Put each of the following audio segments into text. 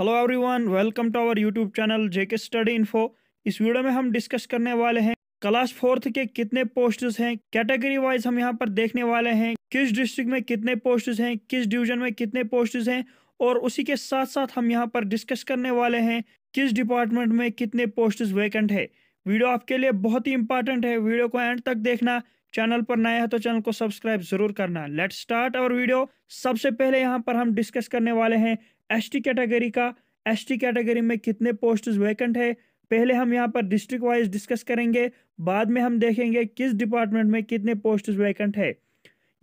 hello everyone welcome to our YouTube channel JK study info इस वीडियो में हम डिस्कस करने वाले हैं क्लास फोर्थ के कितने पोस्ट्स हैं कैटेगरी वाइज हम यहां पर देखने वाले हैं किस डिस्ट्रिक्ट में कितने पोस्ट्स हैं किस डिवीजन में कितने पोस्ट्स हैं और उसी के साथ साथ हम यहां पर डिस्कस करने वाले हैं किस डिपार्टमेंट में कितने पोस्ट वैकेंट है वीडियो आपके लिए बहुत ही इंपॉर्टेंट है वीडियो को एंड तक देखना चैनल पर नया है तो चैनल को सब्सक्राइब जरूर करना लेट स्टार्ट और वीडियो सबसे पहले यहाँ पर हम डिस्कस करने वाले हैं एसटी कैटेगरी का एसटी कैटेगरी में कितने पोस्ट वैकेंट है पहले हम यहाँ पर डिस्ट्रिक्ट वाइज डिस्कस करेंगे बाद में हम देखेंगे किस डिपार्टमेंट में कितने पोस्ट वैकेंट है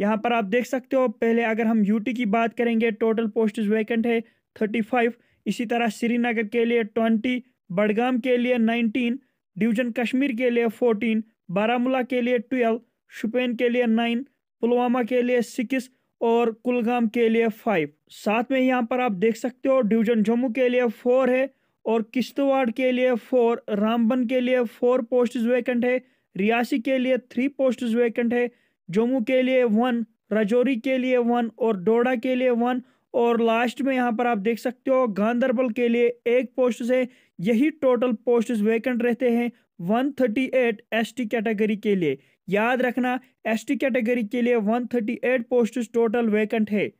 यहाँ पर आप देख सकते हो पहले अगर हम यूटी की बात करेंगे टोटल पोस्ट वैकेंट है थर्टी फाइव इसी तरह श्रीनगर के लिए ट्वेंटी बडगाम के लिए नाइनटीन डिवीजन कश्मीर के लिए फोर्टीन बारामूला के लिए ट्वेल्व शुपेन के लिए नाइन पुलवामा के लिए सिक्स और कुलगाम के लिए फाइव साथ में यहाँ पर आप देख सकते हो डिवीजन जम्मू के लिए फोर है और किश्तवाड़ के लिए फोर रामबन के लिए फोर पोस्ट वैकेंट है रियासी के लिए थ्री पोस्ट वैकेंट है जम्मू के लिए वन राजौरी के लिए वन और डोडा के लिए वन और लास्ट में यहाँ पर आप देख सकते हो गांधरबल के लिए एक पोस्ट है यही टोटल पोस्ट वैकेंट रहते हैं 138 एसटी कैटेगरी के लिए याद रखना एसटी कैटेगरी के लिए 138 पोस्ट्स टोटल वैकेंट है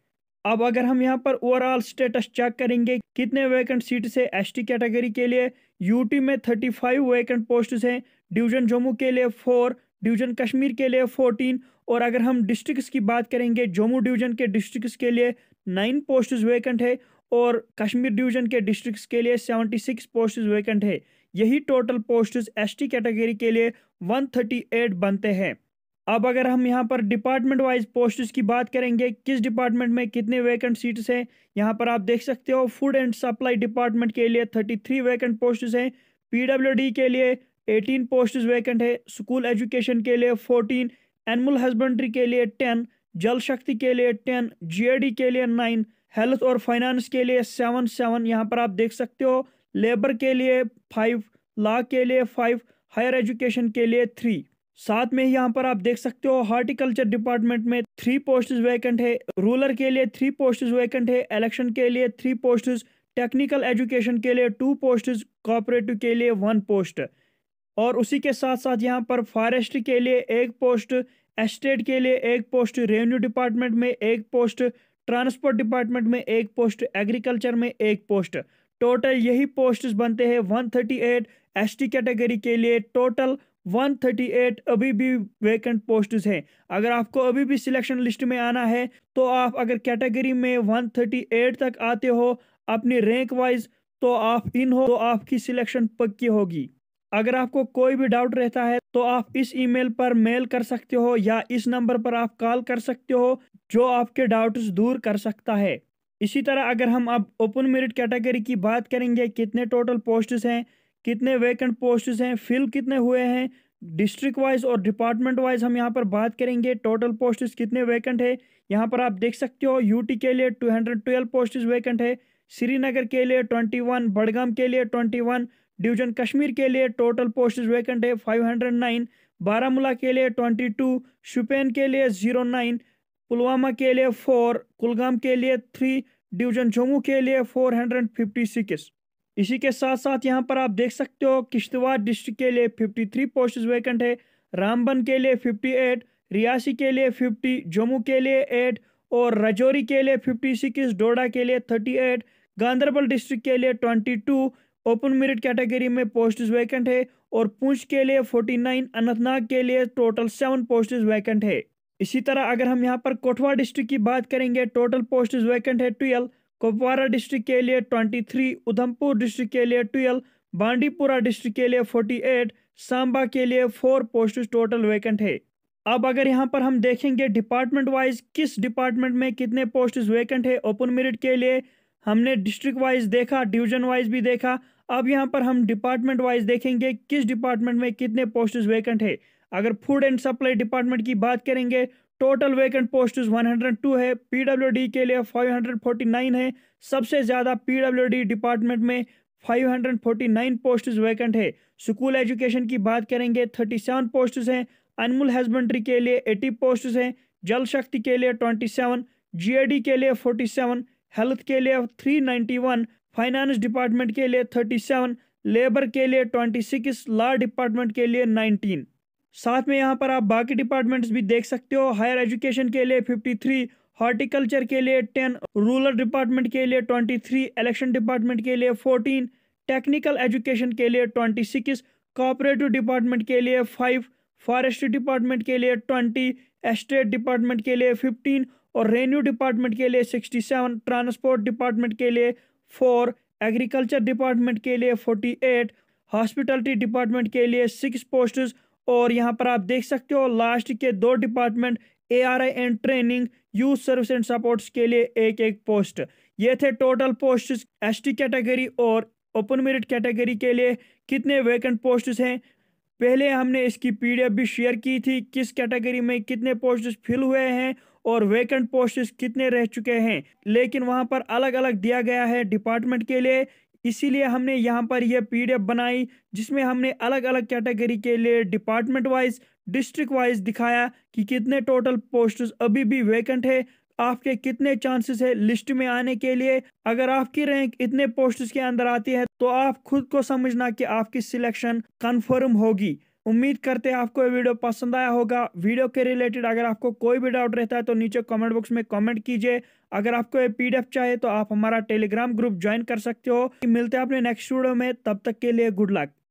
अब अगर हम यहाँ पर ओवरऑल स्टेटस चेक करेंगे कितने वैकेंट सीट्स है एसटी कैटेगरी के लिए यूटी में 35 वैकेंट पोस्ट्स हैं डिवीजन जम्मू के लिए फोर डिवीजन कश्मीर के लिए फोर्टीन और अगर हम डिस्ट्रिक्स की बात करेंगे जम्मू डिवीजन के डिस्ट्रिक्स के लिए नाइन पोस्ट वैकेंट है और कश्मीर डिवीजन के डिस्ट्रिक्स के लिए सेवेंटी सिक्स पोस्ट वैकेंट है यही टोटल एस एसटी कैटेगरी के लिए 138 बनते हैं अब अगर हम यहाँ पर डिपार्टमेंट वाइज पोस्ट की बात करेंगे किस डिपार्टमेंट में कितने वैकेंट सीट्स हैं यहाँ पर आप देख सकते हो फूड एंड सप्लाई डिपार्टमेंट के लिए 33 वैकेंट पोस्ट हैं डी के लिए 18 पोस्ट वैकेंट है स्कूल एजुकेशन के लिए 14 एनिमल हस्बेंड्री के लिए 10 जल शक्ति के लिए 10 डी के लिए 9 हेल्थ और फाइनेंस के लिए 7 7 यहाँ पर आप देख सकते हो लेबर के लिए फाइव लॉ के लिए फाइव हायर एजुकेशन के लिए थ्री साथ में ही यहाँ पर आप देख सकते हो हॉर्टिकल्चर डिपार्टमेंट में थ्री पोस्ट वैकेंट है रूलर के लिए थ्री पोस्ट वैकेंट है इलेक्शन के लिए थ्री पोस्ट टेक्निकल एजुकेशन के लिए टू पोस्ट कोऑपरेटिव के लिए वन पोस्ट और उसी के साथ साथ यहाँ पर फॉरेस्ट के लिए एक पोस्ट एस्टेट के लिए एक पोस्ट रेवेन्यू डिपार्टमेंट में एक पोस्ट ट्रांसपोर्ट डिपार्टमेंट में एक पोस्ट एग्रीकल्चर में एक पोस्ट टोटल यही पोस्ट बनते हैं 138 टी कैटेगरी के लिए टोटल 138 अभी भी वैकेंट पोस्ट हैं अगर आपको अभी भी सिलेक्शन लिस्ट में आना है तो आप अगर कैटेगरी में 138 तक आते हो अपनी रैंक वाइज तो आप इन हो तो आपकी सिलेक्शन पक्की होगी अगर आपको कोई भी डाउट रहता है तो आप इस ईमेल पर मेल कर सकते हो या इस नंबर पर आप कॉल कर सकते हो जो आपके डाउट्स दूर कर सकता है इसी तरह अगर हम अब ओपन मेरिट कैटेगरी की बात करेंगे कितने टोटल पोस्ट्स हैं कितने वैकेंट पोस्ट्स हैं फिल कितने हुए हैं डिस्ट्रिक्ट वाइज और डिपार्टमेंट वाइज हम यहाँ पर बात करेंगे टोटल पोस्ट्स कितने वैकेंट है यहाँ पर आप देख सकते हो यूटी के लिए two hundred twelve posts vacant है श्रीनगर के लिए ट्वेंटी वन बड़गाम के लिए ट्वेंटी वन डिवीजन कश्मीर के लिए टोटल पोस्ट वैकेंट है फाइव हंड्रेड नाइन बारामूला के लिए ट्वेंटी टू शुपेन के लिए ज़ीरो नाइन पुलवामा के लिए फोर कुलगाम के लिए थ्री डिवीजन जम्मू के लिए 456 इसी के साथ साथ यहाँ पर आप देख सकते हो किश्तवाड़ डिस्ट्रिक्ट के लिए 53 पोस्ट वैकेंट है रामबन के लिए 58 रियासी के लिए 50 जम्मू के लिए 8 और राजौरी के लिए 56 डोडा के लिए 38 गांधरबल डिस्ट्रिक्ट के लिए 22 ओपन मेरिट कैटेगरी में पोस्ट वैकेंट है और पूंछ के लिए 49 अनंतनाग के लिए टोटल सेवन पोस्ट वैकेंट है इसी तरह अगर हम यहाँ पर कोठवा डिस्ट्रिक्ट की बात करेंगे टोटल पोस्ट वैकेंट है ट्वेल्व कुपवारा डिस्ट्रिक्ट के लिए ट्वेंटी थ्री उधमपुर डिस्ट्रिक्ट के लिए ट्वेल्व बांडीपुरा डिस्ट्रिक्ट के लिए फोर्टी एट सांबा के लिए फोर पोस्ट टोटल वैकेंट है अब अगर यहाँ पर हम देखेंगे डिपार्टमेंट वाइज किस डिपार्टमेंट में कितने पोस्ट वैकेंट है ओपन मेरिट के लिए हमने डिस्ट्रिक्ट वाइज देखा डिवीजन वाइज भी देखा अब यहाँ पर हम डिपार्टमेंट वाइज देखेंगे किस डिपार्टमेंट में कितने पोस्ट वैकेंट है अगर फूड एंड सप्लाई डिपार्टमेंट की बात करेंगे टोटल वैकेंट पोस्ट 102 है पीडब्ल्यूडी के लिए 549 है सबसे ज़्यादा पीडब्ल्यूडी डिपार्टमेंट में 549 पोस्ट वैकेंट है स्कूल एजुकेशन की बात करेंगे 37 पोस्ट हैं एनिमल हस्बेंड्री के लिए 80 पोस्ट हैं जल शक्ति के लिए 27 डी के लिए 47 हेल्थ के लिए 391 फाइनेंस डिपार्टमेंट के लिए 37 लेबर के लिए 26 लॉ डिपार्टमेंट के लिए नाइनटीन साथ में यहाँ पर आप बाकी डिपार्टमेंट्स भी देख सकते हो हायर एजुकेशन के लिए 53 हॉर्टिकल्चर के लिए 10 रूरल डिपार्टमेंट के लिए 23 इलेक्शन डिपार्टमेंट के लिए 14 टेक्निकल एजुकेशन के लिए 26 कॉपरेटिव डिपार्टमेंट के लिए 5 फॉरेस्ट्री डिपार्टमेंट के लिए 20 एस्टेट डिपार्टमेंट के लिए 15 और रेन्यू डिपार्टमेंट के लिए सेवन ट्रांसपोर्ट डिपार्टमेंट के लिए फोर एग्रीकल्चर डिपार्टमेंट के लिए एट हॉस्पिटलिटी डिपार्टमेंट के लिए सिक्स पोस्ट्स और यहाँ पर आप देख सकते हो लास्ट के दो department A R I and training youth service and sports के लिए एक एक पोस्ट ये थे total post S T category और ओपन मेरिट कैटेगरी के लिए कितने वैकेंट पोस्ट हैं पहले हमने इसकी पीडीएफ भी शेयर की थी किस कैटेगरी में कितने पोस्ट फिल हुए हैं और वैकेंट पोस्ट कितने रह चुके हैं लेकिन वहां पर अलग अलग दिया गया है डिपार्टमेंट के लिए इसीलिए हमने यहाँ पर यह पीडीएफ बनाई जिसमें हमने अलग अलग कैटेगरी के लिए डिपार्टमेंट वाइज डिस्ट्रिक्ट वाइज दिखाया कि कितने टोटल पोस्ट अभी भी वैकेंट है आपके कितने चांसेस है लिस्ट में आने के लिए अगर आपकी रैंक इतने पोस्ट के अंदर आती है तो आप खुद को समझना कि आपकी सिलेक्शन कंफर्म होगी उम्मीद करते हैं आपको ये वीडियो पसंद आया होगा वीडियो के रिलेटेड अगर आपको कोई भी डाउट रहता है तो नीचे कमेंट बॉक्स में कमेंट कीजिए अगर आपको ये पीडीएफ चाहिए तो आप हमारा टेलीग्राम ग्रुप ज्वाइन कर सकते हो मिलते हैं अपने नेक्स्ट वीडियो में तब तक के लिए गुड लक